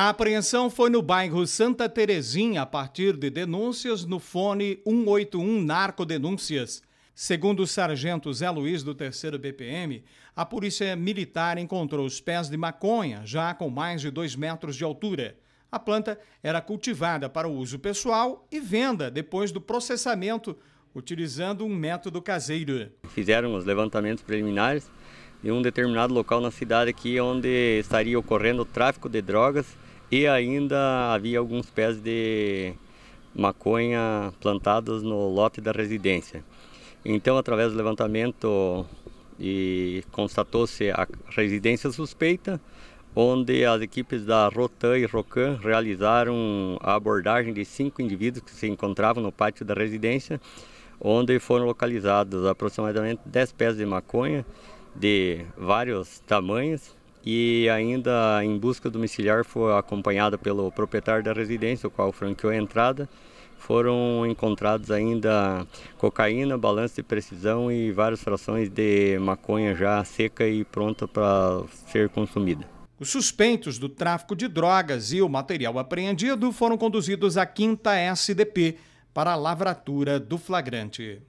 A apreensão foi no bairro Santa Terezinha a partir de denúncias no fone 181 Narco Denúncias. Segundo o sargento Zé Luiz do 3 BPM, a polícia militar encontrou os pés de maconha, já com mais de 2 metros de altura. A planta era cultivada para uso pessoal e venda depois do processamento, utilizando um método caseiro. Fizeram os levantamentos preliminares de um determinado local na cidade aqui onde estaria ocorrendo o tráfico de drogas e ainda havia alguns pés de maconha plantados no lote da residência. Então, através do levantamento, constatou-se a residência suspeita, onde as equipes da Rotan e Rocan realizaram a abordagem de cinco indivíduos que se encontravam no pátio da residência, onde foram localizados aproximadamente 10 pés de maconha de vários tamanhos e ainda em busca domiciliar foi acompanhada pelo proprietário da residência, o qual franqueou a entrada. Foram encontrados ainda cocaína, balanço de precisão e várias frações de maconha já seca e pronta para ser consumida. Os suspeitos do tráfico de drogas e o material apreendido foram conduzidos à 5 SDP para a lavratura do flagrante.